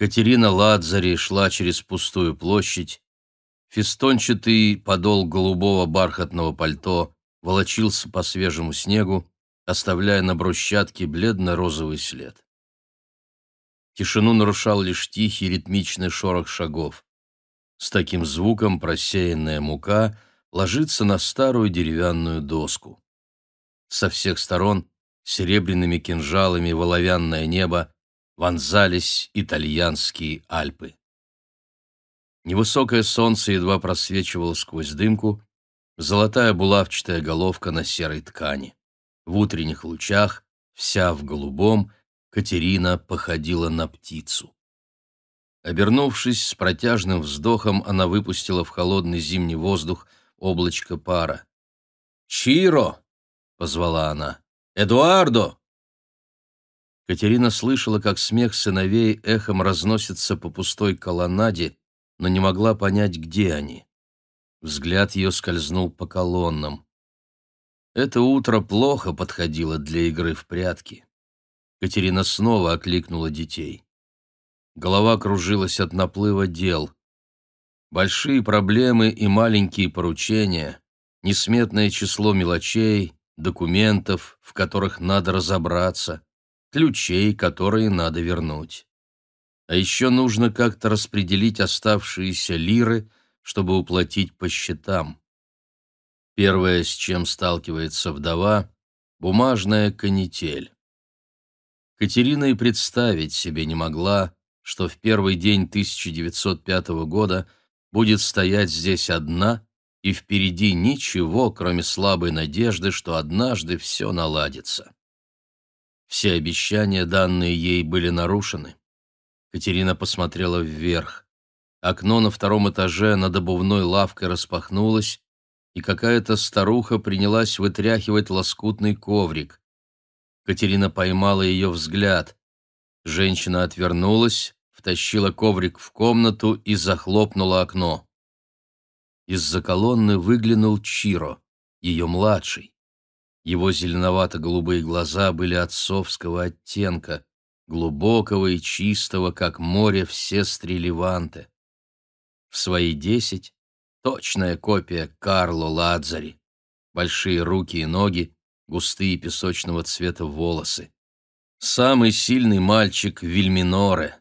Катерина Ладзари шла через пустую площадь. Фестончатый подол голубого бархатного пальто волочился по свежему снегу, оставляя на брусчатке бледно-розовый след. Тишину нарушал лишь тихий ритмичный шорох шагов. С таким звуком просеянная мука ложится на старую деревянную доску. Со всех сторон серебряными кинжалами воловянное небо вонзались итальянские Альпы. Невысокое солнце едва просвечивало сквозь дымку, золотая булавчатая головка на серой ткани. В утренних лучах, вся в голубом, Катерина походила на птицу. Обернувшись с протяжным вздохом, она выпустила в холодный зимний воздух облачко пара. «Чиро!» — позвала она. «Эдуардо!» Катерина слышала, как смех сыновей эхом разносится по пустой колоннаде, но не могла понять, где они. Взгляд ее скользнул по колоннам. Это утро плохо подходило для игры в прятки. Катерина снова окликнула детей. Голова кружилась от наплыва дел. Большие проблемы и маленькие поручения, несметное число мелочей, документов, в которых надо разобраться — ключей, которые надо вернуть. А еще нужно как-то распределить оставшиеся лиры, чтобы уплатить по счетам. Первое, с чем сталкивается вдова — бумажная канитель. Катерина и представить себе не могла, что в первый день 1905 года будет стоять здесь одна, и впереди ничего, кроме слабой надежды, что однажды все наладится. Все обещания, данные ей, были нарушены. Катерина посмотрела вверх. Окно на втором этаже над обувной лавкой распахнулось, и какая-то старуха принялась вытряхивать лоскутный коврик. Катерина поймала ее взгляд. Женщина отвернулась, втащила коврик в комнату и захлопнула окно. Из-за колонны выглянул Чиро, ее младший. Его зеленовато-голубые глаза были отцовского оттенка, глубокого и чистого, как море в сестре Леванте. В свои десять — точная копия Карло Ладзари. Большие руки и ноги, густые песочного цвета волосы. Самый сильный мальчик Вильминоре.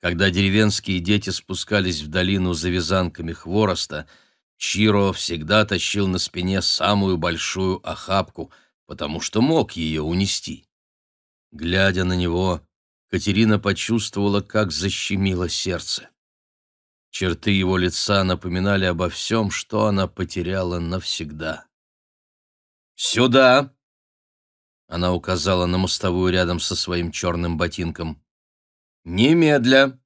Когда деревенские дети спускались в долину за вязанками хвороста — Чиро всегда тащил на спине самую большую охапку, потому что мог ее унести. Глядя на него, Катерина почувствовала, как защемило сердце. Черты его лица напоминали обо всем, что она потеряла навсегда. «Сюда!» Она указала на мостовую рядом со своим черным ботинком. «Немедля!»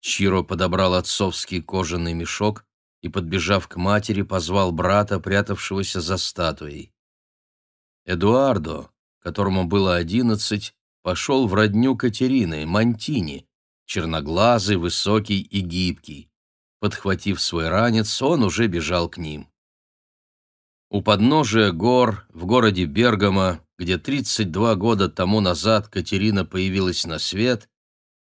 Чиро подобрал отцовский кожаный мешок и, подбежав к матери, позвал брата, прятавшегося за статуей. Эдуардо, которому было одиннадцать, пошел в родню Катерины, Монтини, черноглазый, высокий и гибкий. Подхватив свой ранец, он уже бежал к ним. У подножия гор в городе Бергамо, где 32 года тому назад Катерина появилась на свет,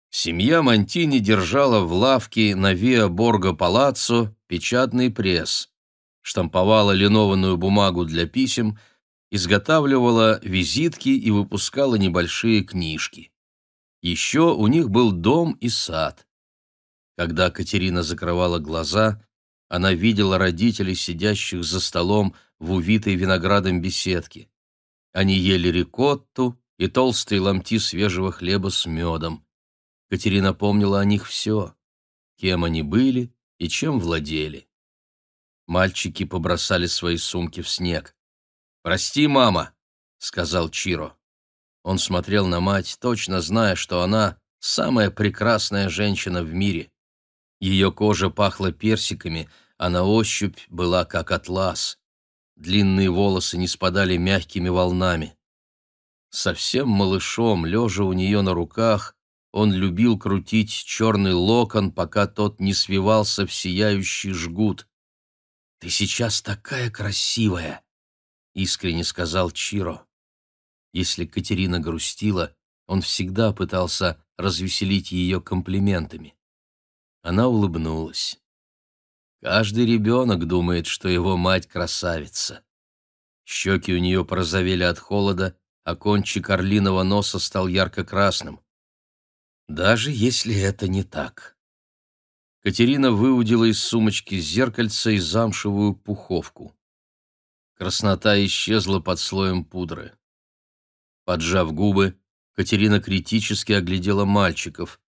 семья Монтини держала в лавке на Виа Борго Палаццо печатный пресс, штамповала линованную бумагу для писем, изготавливала визитки и выпускала небольшие книжки. Еще у них был дом и сад. Когда Катерина закрывала глаза, она видела родителей, сидящих за столом в увитой виноградом беседке. Они ели рикотту и толстые ломти свежего хлеба с медом. Катерина помнила о них все. Кем они были, и чем владели. Мальчики побросали свои сумки в снег. «Прости, мама», — сказал Чиро. Он смотрел на мать, точно зная, что она — самая прекрасная женщина в мире. Ее кожа пахла персиками, а на ощупь была как атлас. Длинные волосы не спадали мягкими волнами. Совсем малышом, лежа у нее на руках, он любил крутить черный локон, пока тот не свивался в сияющий жгут. «Ты сейчас такая красивая!» — искренне сказал Чиро. Если Катерина грустила, он всегда пытался развеселить ее комплиментами. Она улыбнулась. Каждый ребенок думает, что его мать красавица. Щеки у нее порозовели от холода, а кончик орлиного носа стал ярко-красным даже если это не так. Катерина выудила из сумочки зеркальце и замшевую пуховку. Краснота исчезла под слоем пудры. Поджав губы, Катерина критически оглядела мальчиков,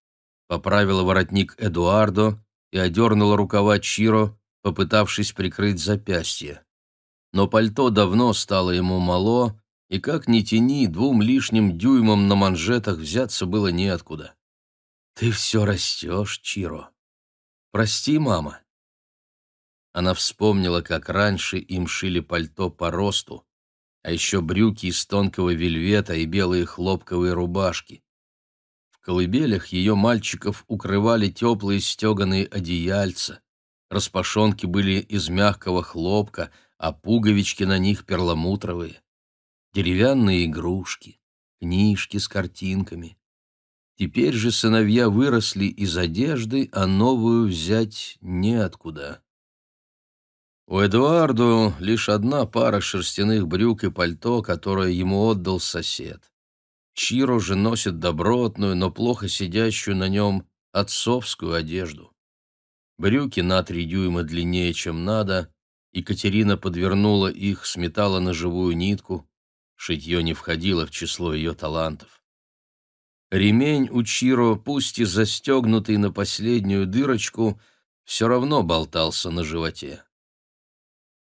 поправила воротник Эдуардо и одернула рукава Чиро, попытавшись прикрыть запястье. Но пальто давно стало ему мало, и как ни тяни, двум лишним дюймом на манжетах взяться было неоткуда. «Ты все растешь, Чиро. Прости, мама». Она вспомнила, как раньше им шили пальто по росту, а еще брюки из тонкого вельвета и белые хлопковые рубашки. В колыбелях ее мальчиков укрывали теплые стеганые одеяльца, распашонки были из мягкого хлопка, а пуговички на них перламутровые. Деревянные игрушки, книжки с картинками, Теперь же сыновья выросли из одежды, а новую взять неоткуда. У Эдуарду лишь одна пара шерстяных брюк и пальто, которое ему отдал сосед. Чиро же носит добротную, но плохо сидящую на нем отцовскую одежду. Брюки на три дюйма длиннее, чем надо. Екатерина подвернула их, сметала на живую нитку. Шитье не входило в число ее талантов. Ремень у Чиро, пусть и застегнутый на последнюю дырочку, все равно болтался на животе.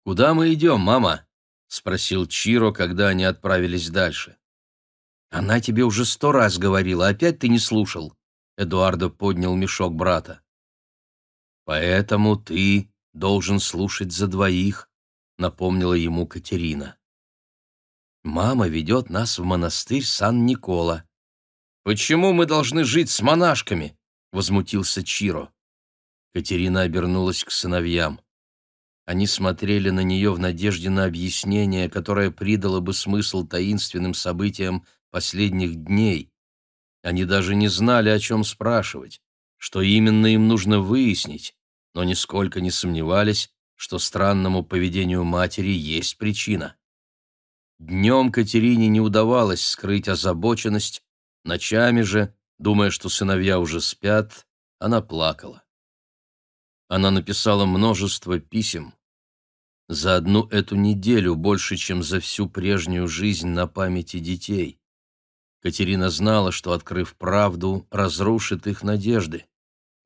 «Куда мы идем, мама?» — спросил Чиро, когда они отправились дальше. «Она тебе уже сто раз говорила, опять ты не слушал». Эдуардо поднял мешок брата. «Поэтому ты должен слушать за двоих», — напомнила ему Катерина. «Мама ведет нас в монастырь Сан-Никола», «Почему мы должны жить с монашками?» — возмутился Чиро. Катерина обернулась к сыновьям. Они смотрели на нее в надежде на объяснение, которое придало бы смысл таинственным событиям последних дней. Они даже не знали, о чем спрашивать, что именно им нужно выяснить, но нисколько не сомневались, что странному поведению матери есть причина. Днем Катерине не удавалось скрыть озабоченность, Ночами же, думая, что сыновья уже спят, она плакала. Она написала множество писем. За одну эту неделю больше, чем за всю прежнюю жизнь на памяти детей. Катерина знала, что, открыв правду, разрушит их надежды,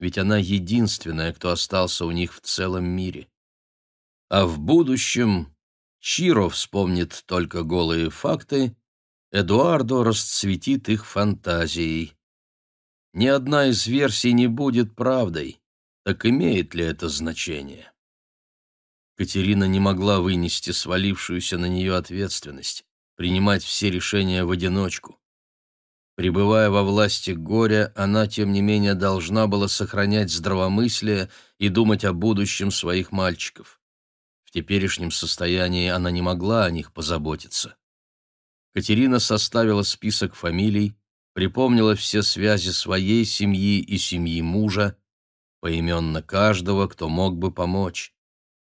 ведь она единственная, кто остался у них в целом мире. А в будущем Чиро вспомнит только голые факты Эдуардо расцветит их фантазией. Ни одна из версий не будет правдой. Так имеет ли это значение? Катерина не могла вынести свалившуюся на нее ответственность, принимать все решения в одиночку. Пребывая во власти горя, она, тем не менее, должна была сохранять здравомыслие и думать о будущем своих мальчиков. В теперешнем состоянии она не могла о них позаботиться. Катерина составила список фамилий, припомнила все связи своей семьи и семьи мужа, поименно каждого, кто мог бы помочь.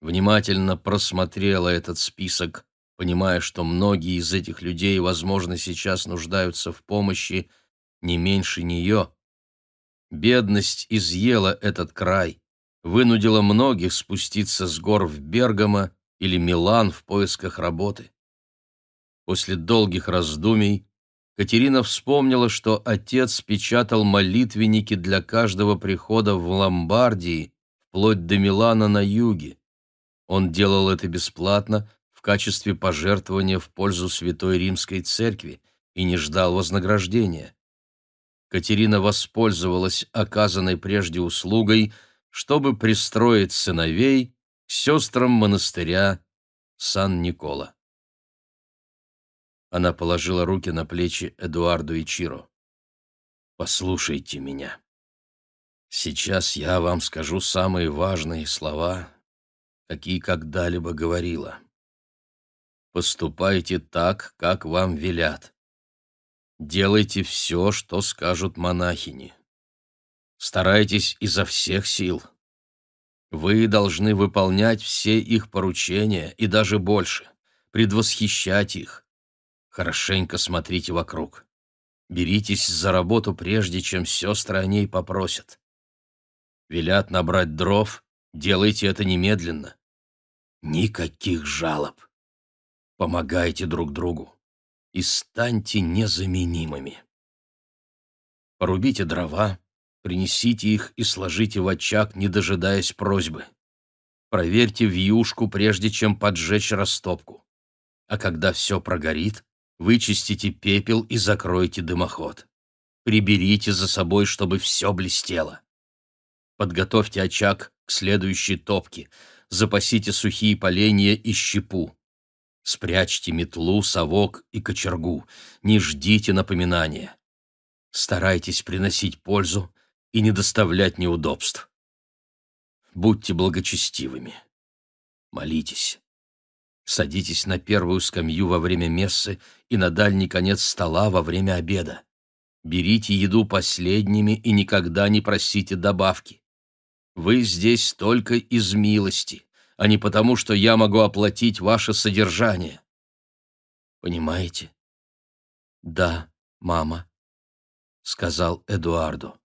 Внимательно просмотрела этот список, понимая, что многие из этих людей, возможно, сейчас нуждаются в помощи не меньше нее. Бедность изъела этот край, вынудила многих спуститься с гор в Бергамо или Милан в поисках работы. После долгих раздумий Катерина вспомнила, что отец печатал молитвенники для каждого прихода в Ломбардии, вплоть до Милана на юге. Он делал это бесплатно в качестве пожертвования в пользу Святой Римской Церкви и не ждал вознаграждения. Катерина воспользовалась оказанной прежде услугой, чтобы пристроить сыновей к сестрам монастыря Сан-Никола. Она положила руки на плечи Эдуарду и Чиро. «Послушайте меня. Сейчас я вам скажу самые важные слова, какие когда-либо говорила. Поступайте так, как вам велят. Делайте все, что скажут монахини. Старайтесь изо всех сил. Вы должны выполнять все их поручения и даже больше, предвосхищать их, Хорошенько смотрите вокруг. Беритесь за работу, прежде чем сестры о ней попросят. Велят набрать дров, делайте это немедленно. Никаких жалоб. Помогайте друг другу и станьте незаменимыми. Порубите дрова, принесите их и сложите в очаг, не дожидаясь просьбы. Проверьте вьюшку, прежде чем поджечь растопку. А когда все прогорит, Вычистите пепел и закройте дымоход. Приберите за собой, чтобы все блестело. Подготовьте очаг к следующей топке. Запасите сухие поленья и щепу. Спрячьте метлу, совок и кочергу. Не ждите напоминания. Старайтесь приносить пользу и не доставлять неудобств. Будьте благочестивыми. Молитесь. Садитесь на первую скамью во время мессы и на дальний конец стола во время обеда. Берите еду последними и никогда не просите добавки. Вы здесь только из милости, а не потому, что я могу оплатить ваше содержание. Понимаете? Да, мама, сказал Эдуарду.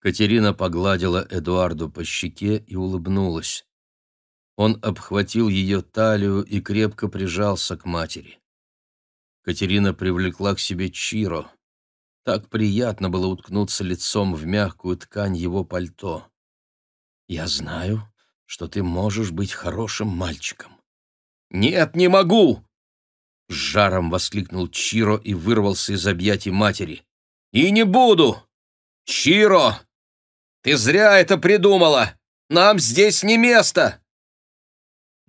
Катерина погладила Эдуарду по щеке и улыбнулась. Он обхватил ее талию и крепко прижался к матери. Катерина привлекла к себе Чиро. Так приятно было уткнуться лицом в мягкую ткань его пальто. «Я знаю, что ты можешь быть хорошим мальчиком». «Нет, не могу!» С жаром воскликнул Чиро и вырвался из объятий матери. «И не буду! Чиро! Ты зря это придумала! Нам здесь не место!»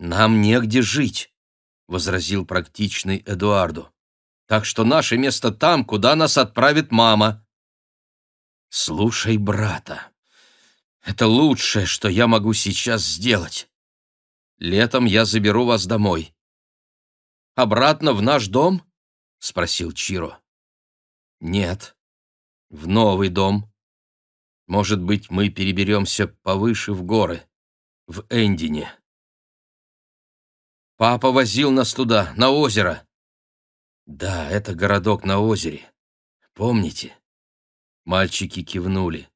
«Нам негде жить», — возразил практичный Эдуардо. «Так что наше место там, куда нас отправит мама». «Слушай брата. Это лучшее, что я могу сейчас сделать. Летом я заберу вас домой». «Обратно в наш дом?» — спросил Чиро. «Нет, в новый дом. Может быть, мы переберемся повыше в горы, в Эндине». Папа возил нас туда, на озеро. Да, это городок на озере. Помните? Мальчики кивнули.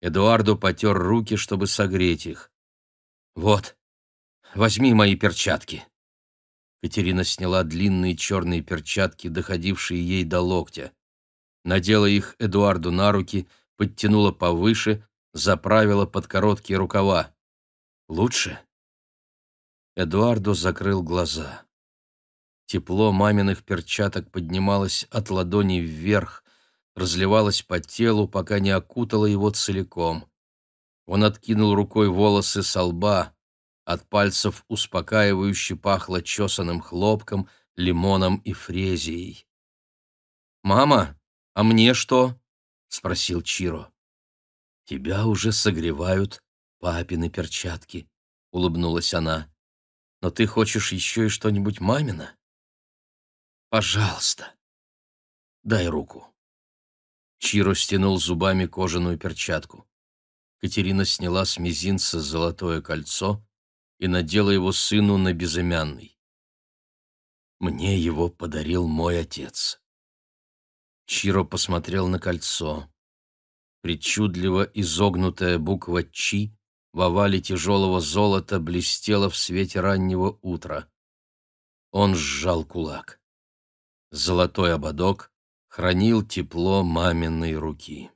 Эдуарду потер руки, чтобы согреть их. Вот, возьми мои перчатки. Катерина сняла длинные черные перчатки, доходившие ей до локтя. Надела их Эдуарду на руки, подтянула повыше, заправила под короткие рукава. «Лучше?» Эдуардо закрыл глаза. Тепло маминых перчаток поднималось от ладоней вверх, разливалось по телу, пока не окутало его целиком. Он откинул рукой волосы со лба, от пальцев успокаивающе пахло чесаным хлопком, лимоном и фрезией. «Мама, а мне что?» — спросил Чиро. «Тебя уже согревают папины перчатки», — улыбнулась она. Но ты хочешь еще и что-нибудь мамина? Пожалуйста, дай руку. Чиро стянул зубами кожаную перчатку. Катерина сняла с мизинца золотое кольцо и надела его сыну на безымянный. «Мне его подарил мой отец». Чиро посмотрел на кольцо. Причудливо изогнутая буква «Чи» в овале тяжелого золота блестела в свете раннего утра. Он сжал кулак. Золотой ободок хранил тепло маминой руки.